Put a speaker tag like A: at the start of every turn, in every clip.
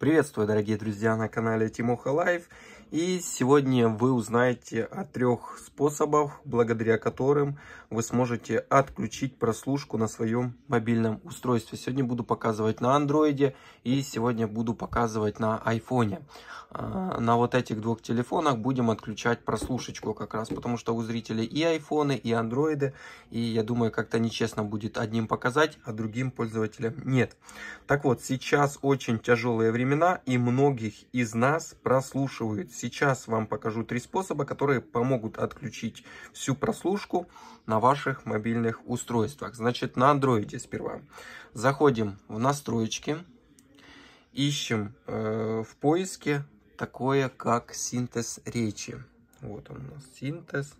A: Приветствую, дорогие друзья, на канале Тимоха Лайф. И сегодня вы узнаете о трех способах, благодаря которым вы сможете отключить прослушку на своем мобильном устройстве. Сегодня буду показывать на андроиде и сегодня буду показывать на айфоне. На вот этих двух телефонах будем отключать прослушечку как раз, потому что у зрителей и айфоны, и андроиды. И я думаю, как-то нечестно будет одним показать, а другим пользователям нет. Так вот, сейчас очень тяжелое время времена, и многих из нас прослушивают. Сейчас вам покажу три способа, которые помогут отключить всю прослушку на ваших мобильных устройствах. Значит, на андроиде сперва. Заходим в настройки, ищем э, в поиске такое, как синтез речи. Вот он у нас синтез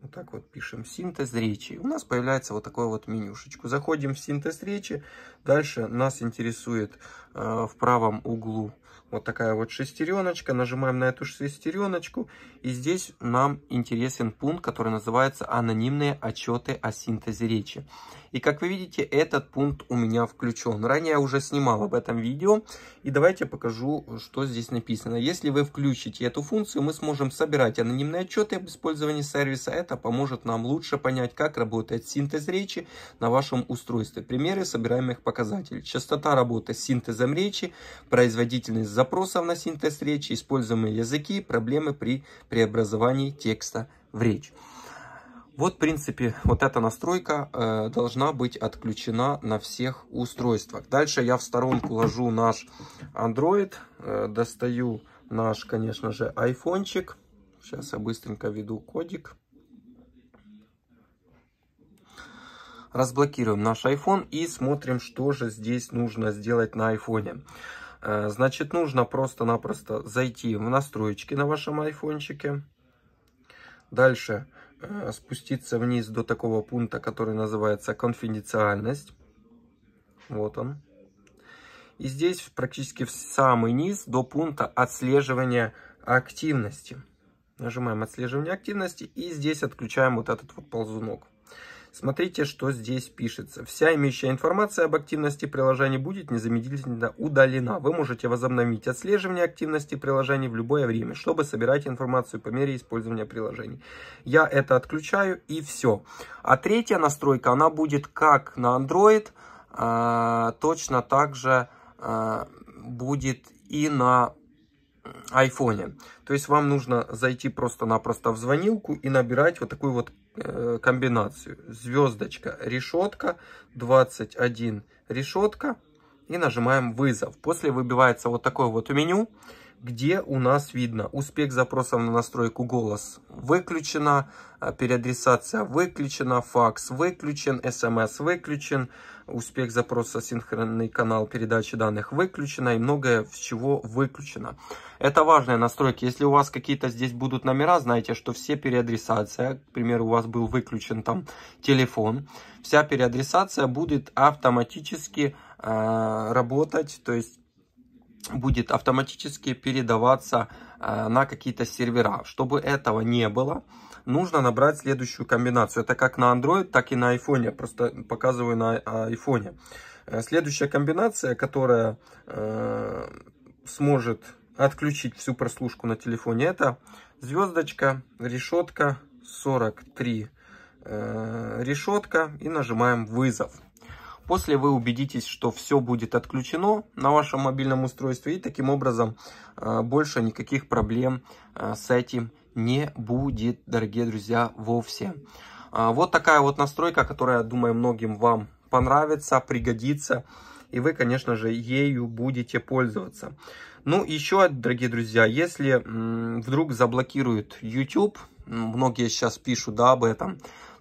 A: вот так вот пишем синтез речи. У нас появляется вот такое вот менюшечку. Заходим в синтез речи. Дальше нас интересует э, в правом углу вот такая вот шестереночка. Нажимаем на эту шестереночку. И здесь нам интересен пункт, который называется «Анонимные отчеты о синтезе речи». И как вы видите, этот пункт у меня включен. Ранее я уже снимал об этом видео. И давайте покажу, что здесь написано. Если вы включите эту функцию, мы сможем собирать анонимные отчеты об использовании сервиса. Это поможет нам лучше понять, как работает синтез речи на вашем устройстве. Примеры собираемых показателей. Частота работы с синтезом речи, производительность особенность запросов на синтез речи, используемые языки, проблемы при преобразовании текста в речь. Вот, в принципе, вот эта настройка э, должна быть отключена на всех устройствах. Дальше я в сторонку ложу наш Android, э, достаю наш, конечно же, айфончик. Сейчас я быстренько введу кодик. Разблокируем наш iPhone и смотрим, что же здесь нужно сделать на айфоне. Э, значит, нужно просто-напросто зайти в настройки на вашем айфончике. Дальше э, спуститься вниз до такого пункта, который называется конфиденциальность. Вот он. И здесь практически в самый низ до пункта отслеживания активности. Нажимаем отслеживание активности и здесь отключаем вот этот вот ползунок. Смотрите, что здесь пишется. Вся имеющая информация об активности приложений будет незамедлительно удалена. Вы можете возобновить отслеживание активности приложений в любое время, чтобы собирать информацию по мере использования приложений. Я это отключаю и все. А третья настройка, она будет как на Android, а, точно так же а, будет и на айфоне. То есть вам нужно зайти просто-напросто в звонилку и набирать вот такую вот э, комбинацию. Звездочка, решетка, 21 решетка и нажимаем вызов. После выбивается вот такое вот меню где у нас видно успех запросов на настройку голос выключена, э, переадресация выключена, факс выключен, смс выключен, успех запроса синхронный канал передачи данных выключена и многое в чего выключено. Это важные настройки. Если у вас какие-то здесь будут номера, знаете, что все переадресация, к примеру, у вас был выключен там телефон, вся переадресация будет автоматически э, работать, то есть будет автоматически передаваться э, на какие-то сервера. Чтобы этого не было, нужно набрать следующую комбинацию. Это как на Android, так и на iPhone. Я просто показываю на э, iPhone. Э, следующая комбинация, которая сможет отключить всю прослушку на телефоне, это звездочка, решетка 43, э, решетка и нажимаем вызов. После вы убедитесь, что все будет отключено на вашем мобильном устройстве и таким образом э, больше никаких проблем э, с этим не будет, дорогие друзья, вовсе. А, вот такая вот настройка, которая, думаю, многим вам понравится, пригодится. И вы, конечно же, ею будете пользоваться. Ну, еще, дорогие друзья, если вдруг заблокируют YouTube, многие сейчас пишут да, об этом,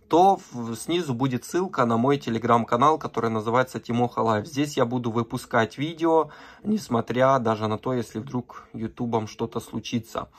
A: то снизу будет ссылка на мой телеграм-канал, который называется Тимоха Лайв. Здесь я буду выпускать видео, несмотря даже на то, если вдруг ютубом что-то случится.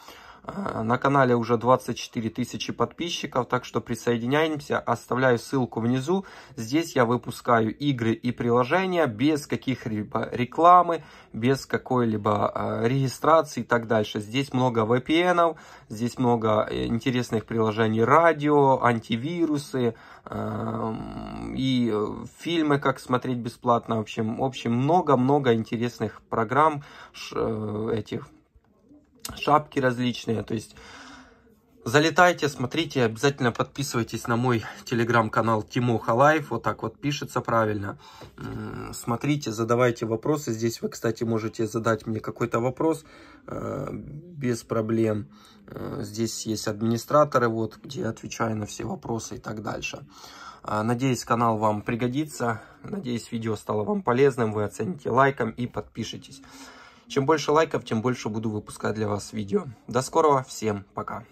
A: Э, на канале уже 24 тысячи подписчиков, так что присоединяемся. Оставляю ссылку внизу. Здесь я выпускаю игры и приложения без каких-либо рекламы, без какой-либо э, регистрации и так дальше. Здесь много VPN, здесь много э, интересных приложений радио, антивирусы эм, и фильмы, как смотреть бесплатно. В общем, в общем много-много интересных программ этих шапки различные. То есть залетайте, смотрите, обязательно подписывайтесь на мой телеграм-канал Тимоха Лайф. Вот так вот пишется правильно. Смотрите, задавайте вопросы. Здесь вы, кстати, можете задать мне какой-то вопрос э, без проблем. Э, здесь есть администраторы, вот, где я отвечаю на все вопросы и так дальше. А, надеюсь, канал вам пригодится. Надеюсь, видео стало вам полезным. Вы оцените лайком и подпишитесь. Чем больше лайков, тем больше буду выпускать для вас видео. До скорого, всем пока.